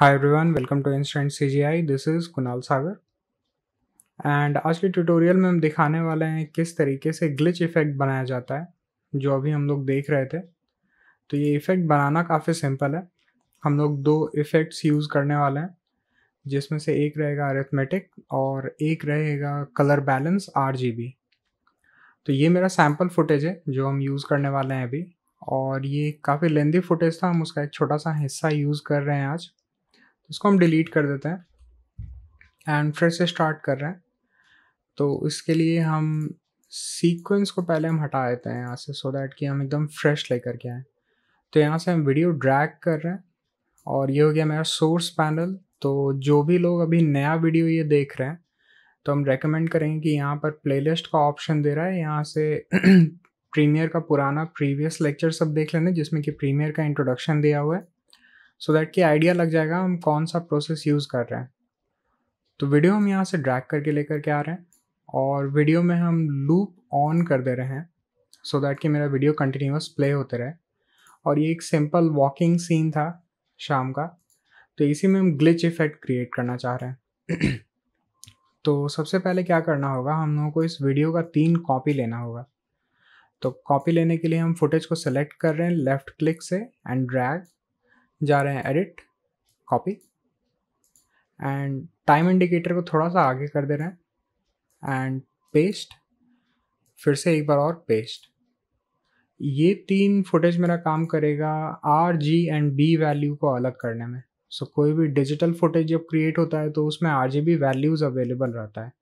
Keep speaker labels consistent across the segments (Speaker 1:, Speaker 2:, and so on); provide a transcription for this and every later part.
Speaker 1: High everyone welcome to instant C G I this is Kunal Sagar and आज के tutorial में हम दिखाने वाले हैं किस तरीके से ग्लिच इफ़ेक्ट बनाया जाता है जो अभी हम लोग देख रहे थे तो ये इफ़ेक्ट बनाना काफ़ी सिंपल है हम लोग दो इफ़ेक्ट्स यूज़ करने वाले हैं जिसमें से एक रहेगा अरेथमेटिक और एक रहेगा colour balance R G B तो ये मेरा सैम्पल फुटेज है जो हम यूज़ करने वाले हैं अभी और ये काफ़ी लेंदी फुटेज था हम उसका एक छोटा सा हिस्सा यूज़ कर रहे हैं आज इसको हम डिलीट कर देते हैं एंड फिर से स्टार्ट कर रहे हैं तो इसके लिए हम सीक्वेंस को पहले हम हटा देते हैं यहाँ से सो दैट कि हम एकदम फ्रेश लेकर के आएँ तो यहाँ से हम वीडियो ड्रैग कर रहे हैं और ये हो गया मेरा सोर्स पैनल तो जो भी लोग अभी नया वीडियो ये देख रहे हैं तो हम रेकमेंड करेंगे कि यहाँ पर प्लेलिस्ट का ऑप्शन दे रहा है यहाँ से प्रीमियर का पुराना प्रीवियस लेक्चर सब देख लेने जिसमें कि प्रीमियर का इंट्रोडक्शन दिया हुआ है सो दैट कि आइडिया लग जाएगा हम कौन सा प्रोसेस यूज़ कर रहे हैं तो वीडियो हम यहाँ से ड्रैग करके लेकर के आ रहे हैं और वीडियो में हम लूप ऑन कर दे रहे हैं सो so दैट कि मेरा वीडियो कंटिन्यूस प्ले होते रहे और ये एक सिंपल वॉकिंग सीन था शाम का तो इसी में हम ग्लिच इफेक्ट क्रिएट करना चाह रहे हैं तो सबसे पहले क्या करना होगा हम लोगों को इस वीडियो का तीन कॉपी लेना होगा तो कॉपी लेने के लिए हम फुटेज को सेलेक्ट कर रहे हैं लेफ़्ट क्लिक से एंड ड्रैग जा रहे हैं edit copy and time indicator को थोड़ा सा आगे कर दे रहे हैं एंड पेस्ट फिर से एक बार और पेस्ट ये तीन फुटेज मेरा काम करेगा R G and B value को अलग करने में सो so, कोई भी डिजिटल फुटेज जब क्रिएट होता है तो उसमें R G B values available रहता है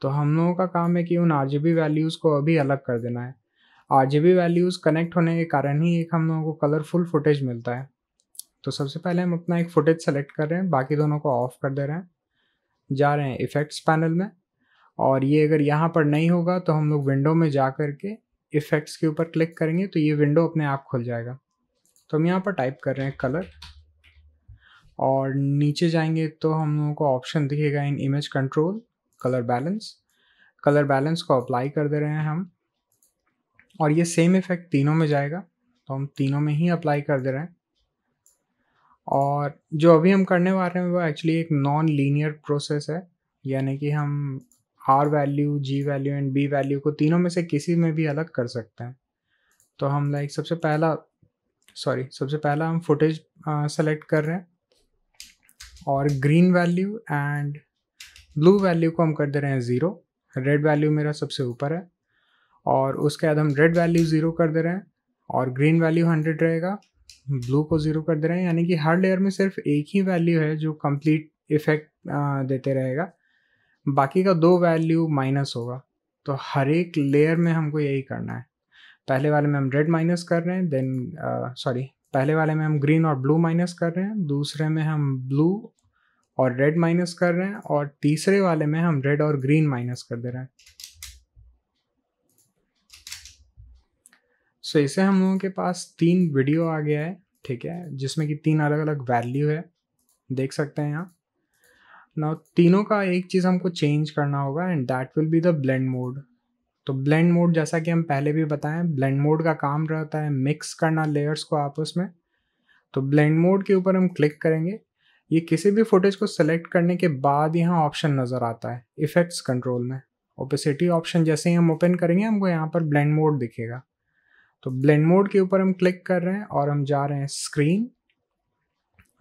Speaker 1: तो हम लोगों का काम है कि उन आर जी बी वैल्यूज़ को अभी अलग कर देना है R G B values connect होने के कारण ही एक हम लोगों को कलरफुल फुटेज मिलता है तो सबसे पहले हम अपना एक फुटेज सेलेक्ट कर रहे हैं बाकी दोनों को ऑफ कर दे रहे हैं जा रहे हैं इफ़ेक्ट्स पैनल में और ये अगर यहाँ पर नहीं होगा तो हम लोग विंडो में जा कर के इफ़ेक्ट्स के ऊपर क्लिक करेंगे तो ये विंडो अपने आप खुल जाएगा तो हम यहाँ पर टाइप कर रहे हैं कलर और नीचे जाएंगे तो हम लोगों को ऑप्शन दिखेगा in image control colour balance colour balance को अप्लाई कर दे रहे हैं हम और ये सेम इफ़ेक्ट तीनों में जाएगा तो हम तीनों में ही अप्लाई कर दे रहे हैं और जो अभी हम करने वाले हैं वो एक्चुअली एक नॉन लीनियर प्रोसेस है यानी कि हम R value G value and B value को तीनों में से किसी में भी अलग कर सकते हैं तो हम लाइक सबसे पहला सॉरी सबसे पहला हम फुटेज सेलेक्ट कर रहे हैं और green value and blue value को हम कर दे रहे हैं ज़ीरो रेड वैल्यू मेरा सबसे ऊपर है और उसके बाद हम रेड वैल्यू ज़ीरो कर दे रहे हैं और ग्रीन वैल्यू हंड्रेड रहेगा ब्लू को जीरो कर दे रहे हैं यानी कि हर लेयर में सिर्फ एक ही वैल्यू है जो कंप्लीट इफेक्ट देते रहेगा बाकी का दो वैल्यू माइनस होगा तो हर एक लेयर में हमको यही करना है पहले वाले में हम रेड माइनस कर रहे हैं देन सॉरी पहले वाले में हम ग्रीन और ब्लू माइनस कर रहे हैं दूसरे में हम ब्लू और रेड माइनस कर रहे हैं और तीसरे वाले में हम रेड और ग्रीन माइनस कर दे रहे हैं सो so, इसे हम लोगों के पास तीन वीडियो आ गया है ठीक है जिसमें कि तीन अलग अलग वैल्यू है देख सकते हैं आप ना तीनों का एक चीज़ हमको चेंज करना होगा and that will be the blend mode तो ब्लेंड मोड जैसा कि हम पहले भी बताएं ब्लेंड मोड का काम रहता है मिक्स करना लेयर्स को आपस में तो ब्लेंड मोड के ऊपर हम क्लिक करेंगे ये किसी भी फुटेज को सेलेक्ट करने के बाद यहाँ ऑप्शन नज़र आता है इफेक्ट्स कंट्रोल में ओपेसिटी ऑप्शन जैसे ही हम ओपन करेंगे हमको यहाँ पर ब्लेंड मोड दिखेगा तो ब्लेंड मोड के ऊपर हम क्लिक कर रहे हैं और हम जा रहे हैं स्क्रीन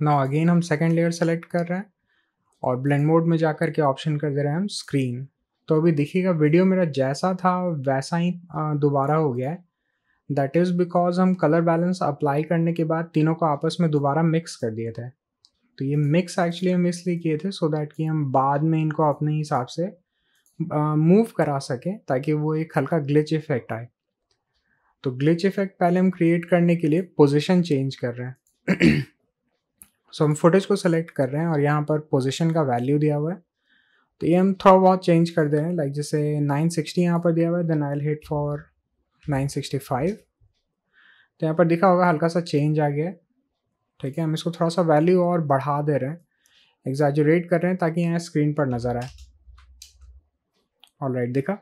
Speaker 1: नाउ अगेन हम सेकेंड लेयर सेलेक्ट कर रहे हैं और ब्लेंड मोड में जा कर के ऑप्शन कर दे रहे हैं हम स्क्रीन तो अभी देखिएगा वीडियो मेरा जैसा था वैसा ही दोबारा हो गया है दैट इज़ बिकॉज हम कलर बैलेंस अप्लाई करने के बाद तीनों को आपस में दोबारा मिक्स कर दिए थे तो ये मिक्स एक्चुअली हम इसलिए किए थे सो so दैट कि हम बाद में इनको अपने हिसाब से मूव करा सकें ताकि वो एक हल्का ग्लिच इफेक्ट आए तो ग्लिच इफेक्ट पहले हम क्रिएट करने के लिए पोजिशन चेंज कर रहे हैं सो हम फुटेज को सेलेक्ट कर रहे हैं और यहाँ पर पोजिशन का वैल्यू दिया हुआ है तो ये हम थोड़ा बहुत चेंज कर दे रहे हैं लाइक जैसे 960 सिक्सटी यहाँ पर दिया हुआ है देन आई हिट फॉर 965 तो यहाँ पर दिखा होगा हल्का सा चेंज आ गया ठीक है हम इसको थोड़ा सा वैल्यू और बढ़ा दे रहे हैं एग्जैजरेट कर रहे हैं ताकि यहाँ स्क्रीन पर नज़र आए ऑल राइट देखा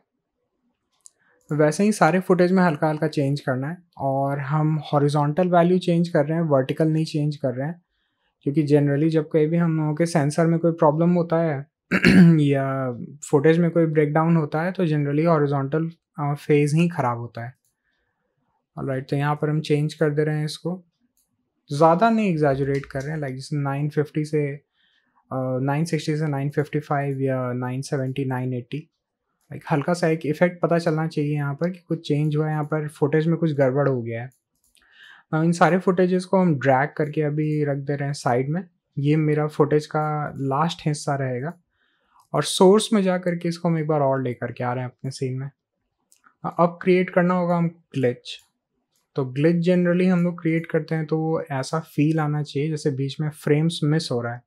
Speaker 1: वैसे ही सारे फुटेज में हल्का हल्का चेंज करना है और हम हॉरिजॉन्टल वैल्यू चेंज कर रहे हैं वर्टिकल नहीं चेंज कर रहे हैं क्योंकि जनरली जब कहीं भी हम लोगों के सेंसर में कोई प्रॉब्लम होता है या फुटेज में कोई ब्रेकडाउन होता है तो जनरली हॉरिजॉन्टल फेज़ ही ख़राब होता है राइट तो यहाँ पर हम चेंज कर दे रहे हैं इसको ज़्यादा नहीं एग्जैजरेट कर रहे हैं लाइक जैसे नाइन फिफ्टी से नाइन uh, सिक्सटी से नाइन फिफ्टी फाइव या nine seventy nine eighty like हल्का सा एक इफेक्ट पता चलना चाहिए यहाँ पर कि कुछ चेंज हुआ है यहाँ पर फुटेज में कुछ गड़बड़ हो गया है अब इन सारे फुटेजेस को हम ड्रैग करके अभी रख दे रहे हैं साइड में ये मेरा फुटेज का लास्ट हिस्सा रहेगा और सोर्स में जा करके इसको हम एक बार और ले करके आ रहे हैं अपने सीन में अब क्रिएट करना होगा हम ग्लिच तो ग्लिच जनरली हम लोग क्रिएट करते हैं तो ऐसा फील आना चाहिए जैसे बीच में फ्रेम्स मिस हो रहा है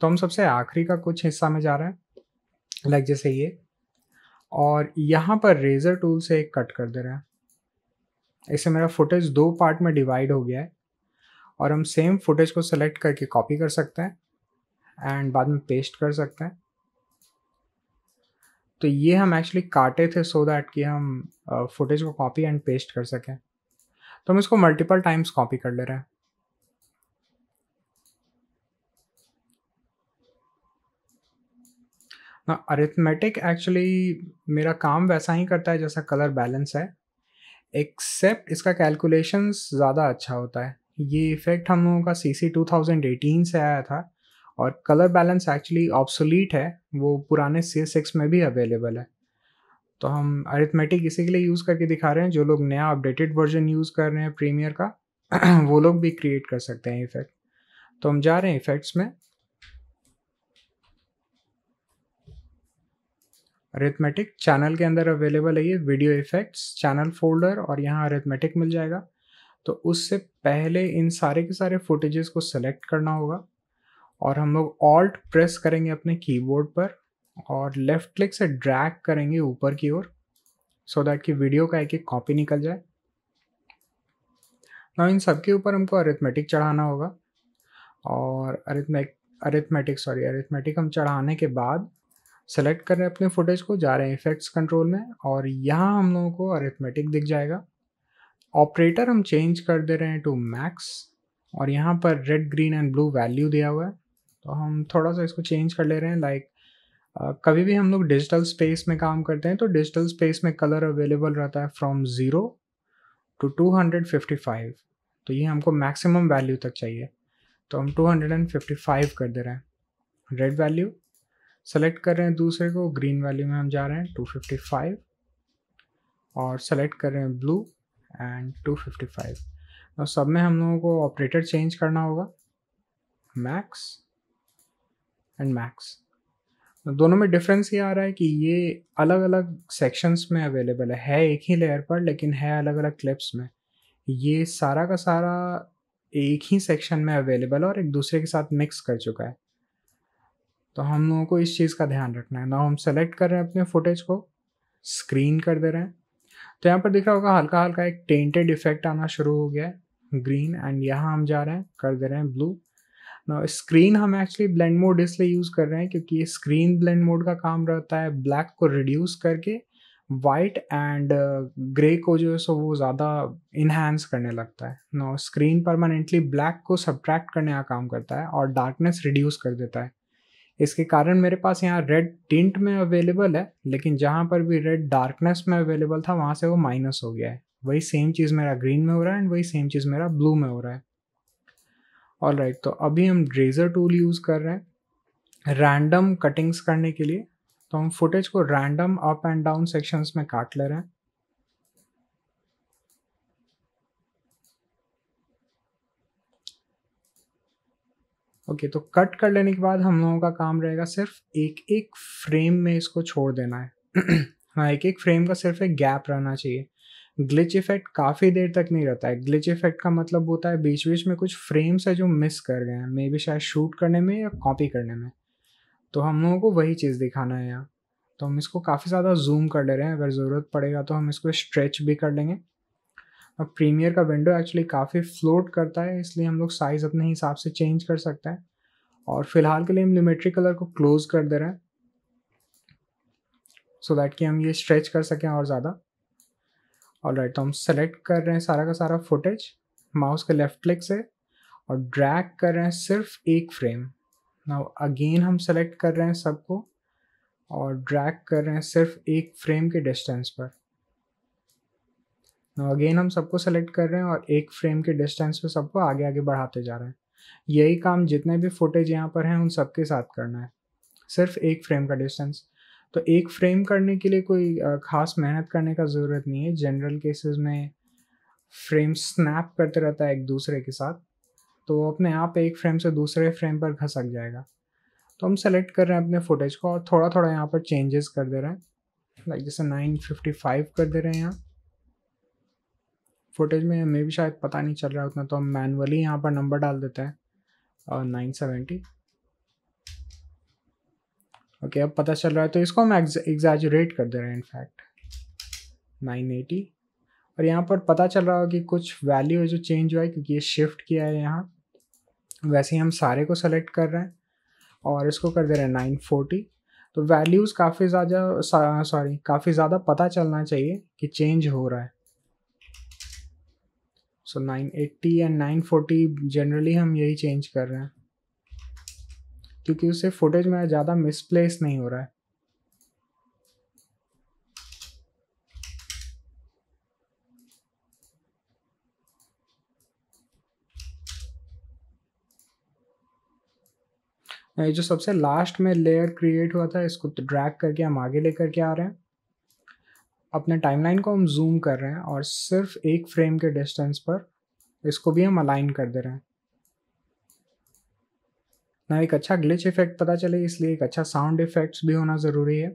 Speaker 1: तो हम सबसे आखिरी का कुछ हिस्सा में जा रहे हैं लाइक जैसे ये और यहाँ पर रेज़र टूल से एक कट कर दे रहा है इससे मेरा फुटेज दो पार्ट में डिवाइड हो गया है और हम सेम फुटेज को सेलेक्ट करके कॉपी कर सकते हैं एंड बाद में पेस्ट कर सकते हैं तो ये हम एक्चुअली काटे थे सो so दैट कि हम फुटेज को कॉपी एंड पेस्ट कर सकें तो हम इसको मल्टीपल टाइम्स कॉपी कर ले रहे हैं ना अरिथमेटिक एक्चुअली मेरा काम वैसा ही करता है जैसा कलर बैलेंस है एक्सेप्ट इसका कैलकुलेशन ज़्यादा अच्छा होता है ये इफेक्ट हम लोगों का C C two thousand eighteen से आया था और कलर बैलेंस एक्चुअली ऑब्सोलीट है वो पुराने सी सिक्स में भी अवेलेबल है तो हम अरिथमेटिक इसी के लिए यूज़ करके दिखा रहे हैं जो लोग नया अपडेटेड वर्जन यूज़ कर रहे हैं प्रीमियर का वो लोग भी क्रिएट कर सकते हैं इफेक्ट तो हम जा रहे हैं इफेक्ट्स में अरिथमेटिक चैनल के अंदर अवेलेबल है ये वीडियो इफेक्ट्स चैनल फोल्डर और यहाँ अरिथमेटिक मिल जाएगा तो उससे पहले इन सारे के सारे फुटेजेस को सेलेक्ट करना होगा और हम लोग ऑल्ट प्रेस करेंगे अपने कीबोर्ड पर और लेफ़्ट क्लिक से ड्रैग करेंगे ऊपर की ओर सो दैट कि वीडियो का एक एक कॉपी निकल जाए ना इन सब के ऊपर हमको अरिथमेटिक चढ़ाना होगा और अरिथमेटिक अरिथमेटिक सॉरी अरिथमेटिक हम चढ़ाने के बाद सेलेक्ट कर रहे हैं अपने फुटेज को जा रहे हैं इफेक्ट्स कंट्रोल में और यहाँ हम लोगों को अरिथमेटिक दिख जाएगा ऑपरेटर हम चेंज कर दे रहे हैं टू मैक्स और यहाँ पर red green and blue value दिया हुआ है तो हम थोड़ा सा इसको चेंज कर ले रहे हैं लाइक like, कभी भी हम लोग डिजिटल स्पेस में काम करते हैं तो डिजिटल स्पेस में कलर अवेलेबल रहता है from zero to two hundred fifty five तो ये हमको मैक्सिमम वैल्यू तक चाहिए तो हम two hundred and fifty five कर दे रहे हैं रेड वैल्यू सेलेक्ट कर रहे हैं दूसरे को ग्रीन वैल्यू में हम जा रहे हैं 255 और सेलेक्ट कर रहे हैं ब्लू एंड 255 और सब में हम लोगों को ऑपरेटर चेंज करना होगा मैक्स एंड मैक्स दोनों में डिफरेंस ये आ रहा है कि ये अलग अलग सेक्शंस में अवेलेबल है है एक ही लेयर पर लेकिन है अलग अलग क्लिप्स में ये सारा का सारा एक ही सेक्शन में अवेलेबल है और एक दूसरे के साथ मिक्स कर चुका है तो हम लोगों को इस चीज़ का ध्यान रखना है ना हम सेलेक्ट कर रहे हैं अपने फुटेज को स्क्रीन कर दे रहे हैं तो यहाँ पर दिख रहा होगा हल्का हल्का एक टेंटेड इफेक्ट आना शुरू हो गया है ग्रीन एंड यहाँ हम जा रहे हैं कर दे रहे हैं ब्लू ना स्क्रीन हम एक्चुअली ब्लेंड मोड इसलिए यूज़ कर रहे हैं क्योंकि ये स्क्रीन ब्लेंड मोड का काम रहता है ब्लैक को रिड्यूस करके वाइट एंड ग्रे को जो है सो वो ज़्यादा इन्हेंस करने लगता है ना स्क्रीन परमानेंटली ब्लैक को सब्ट्रैक्ट करने का काम करता है और डार्कनेस रिड्यूस कर देता है इसके कारण मेरे पास यहाँ रेड टिंट में अवेलेबल है लेकिन जहाँ पर भी रेड डार्कनेस में अवेलेबल था वहाँ से वो माइनस हो गया है वही सेम चीज़ मेरा ग्रीन में हो रहा है एंड वही सेम चीज़ मेरा ब्लू में हो रहा है ऑल राइट right, तो अभी हम ड्रेजर टूल यूज़ कर रहे हैं रैंडम कटिंग्स करने के लिए तो हम फुटेज को random up and down sections में काट ले रहे हैं ओके तो कट कर लेने के बाद हम लोगों का काम रहेगा सिर्फ एक एक फ्रेम में इसको छोड़ देना है हाँ एक एक फ्रेम का सिर्फ एक गैप रहना चाहिए ग्लिच इफेक्ट काफ़ी देर तक नहीं रहता है ग्लिच इफेक्ट का मतलब होता है बीच बीच में कुछ फ्रेम्स है जो मिस कर गए हैं मे बी शायद शूट करने में या कॉपी करने में तो हम लोगों को वही चीज़ दिखाना है यहाँ तो हम इसको काफ़ी ज़्यादा जूम कर ले रहे हैं अगर ज़रूरत पड़ेगा तो हम इसको स्ट्रेच भी कर लेंगे अब प्रीमियर का विंडो एक्चुअली काफ़ी फ्लोट करता है इसलिए हम लोग साइज़ अपने हिसाब से चेंज कर सकते हैं और फिलहाल के लिए हम लिमिट्री कलर को क्लोज कर दे रहे हैं सो so दैट कि हम ये स्ट्रेच कर सकें और ज़्यादा और राइट तो हम सेलेक्ट कर रहे हैं सारा का सारा फुटेज माउस के लेफ्ट क्लिक से और ड्रैग कर रहे हैं सिर्फ एक फ्रेम नाउ अगेन हम सेलेक्ट कर रहे हैं सबको और ड्रैग कर रहे हैं सिर्फ एक फ्रेम के डिस्टेंस पर नाउ अगेन हम सबको सेलेक्ट कर रहे हैं और एक फ्रेम के डिस्टेंस पे सबको आगे आगे बढ़ाते जा रहे हैं यही काम जितने भी फुटेज यहाँ पर हैं उन सबके साथ करना है सिर्फ एक फ्रेम का डिस्टेंस तो एक फ्रेम करने के लिए कोई ख़ास मेहनत करने का ज़रूरत नहीं है जनरल केसेस में फ्रेम स्नैप करते रहता है एक दूसरे के साथ तो वो अपने आप एक फ्रेम से दूसरे फ्रेम पर घसक जाएगा तो हम सेलेक्ट कर रहे हैं अपने फुटेज को और थोड़ा थोड़ा यहाँ पर चेंजेस कर दे रहे हैं लाइक जैसे नाइन फिफ्टी फाइव कर दे रहे हैं यहाँ फुटेज में मे भी शायद पता नहीं चल रहा है उतना तो हम मैनुअली यहाँ पर नंबर डाल देते हैं और नाइन सेवेंटी ओके अब पता चल रहा है तो इसको हम एग्जैजरेट कर दे रहे हैं इनफैक्ट नाइन एटी और यहाँ पर पता चल रहा हो कि कुछ वैल्यू जो चेंज हुआ है क्योंकि ये शिफ्ट किया है यहाँ वैसे ही हम सारे को सेलेक्ट कर रहे हैं और इसको कर दे रहे हैं नाइन फोर्टी तो वैल्यूज़ काफ़ी ज़्यादा सॉरी काफ़ी ज़्यादा पता चलना चाहिए कि चेंज हो रहा है so nine eighty and nine forty generally हम यही चेंज कर रहे हैं क्योंकि उससे फुटेज में ज़्यादा मिसप्लेस नहीं हो रहा है ये जो सबसे लास्ट में लेयर क्रिएट हुआ था इसको ड्रैग करके हम आगे लेकर के आ रहे हैं अपने टाइमलाइन को हम जूम कर रहे हैं और सिर्फ एक फ्रेम के डिस्टेंस पर इसको भी हम अलाइन कर दे रहे हैं ना एक अच्छा ग्लिच इफेक्ट पता चले इसलिए एक अच्छा साउंड इफेक्ट्स भी होना ज़रूरी है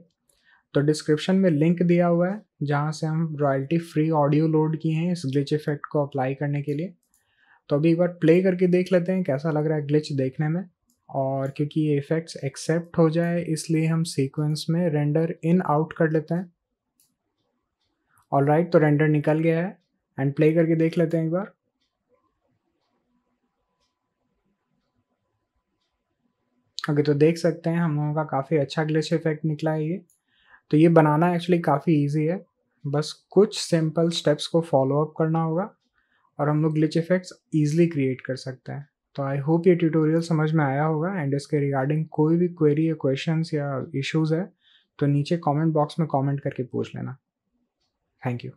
Speaker 1: तो डिस्क्रिप्शन में लिंक दिया हुआ है जहाँ से हम रॉयल्टी फ्री ऑडियो लोड किए हैं इस ग्लिच इफेक्ट को अप्लाई करने के लिए तो अभी एक बार प्ले करके देख लेते हैं कैसा लग रहा है ग्लिच देखने में और क्योंकि ये इफेक्ट्स एक्सेप्ट हो जाए इसलिए हम सीक्वेंस में रेंडर इन आउट कर लेते हैं ऑल राइट तो रेंडर निकल गया है एंड प्ले करके देख लेते हैं एक बार ओके तो देख सकते हैं हम लोगों का काफ़ी अच्छा ग्लिच इफेक्ट निकला है ये तो ये बनाना एक्चुअली काफ़ी इजी है बस कुछ सिंपल स्टेप्स को फॉलो अप करना होगा और हम लोग ग्लिच इफेक्ट्स ईजिली क्रिएट कर सकते हैं तो आई होप ये ट्यूटोरियल समझ में आया होगा एंड इसके रिगार्डिंग कोई भी क्वेरी या क्वेश्चंस या इश्यूज है तो नीचे कमेंट बॉक्स में कमेंट करके पूछ लेना Thank you.